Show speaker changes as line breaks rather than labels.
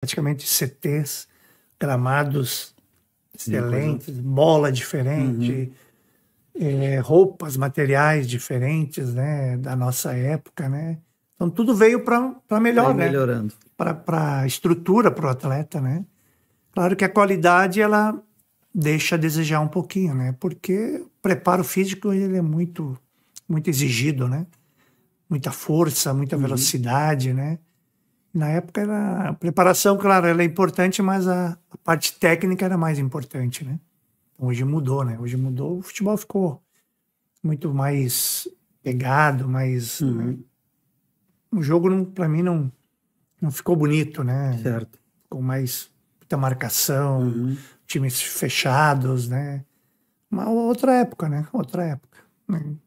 praticamente CTs, gramados excelentes, bola diferente, uhum. é, roupas, materiais diferentes, né, da nossa época, né? Então tudo veio para melhor, né? Melhorando. Para a estrutura para o atleta, né? Claro que a qualidade ela deixa a desejar um pouquinho, né? Porque o preparo físico ele é muito muito exigido, né? Muita força, muita uhum. velocidade, uhum. né? na época era a preparação, claro, ela é importante, mas a, a, parte técnica era mais importante, né? Então, hoje mudou, né? Hoje mudou, o futebol ficou muito mais pegado, mais né? uhum. né? o jogo não, para mim não não ficou bonito, né? Certo. com mais muita marcação, uhum. times fechados, né? Uma outra época, né? Outra época.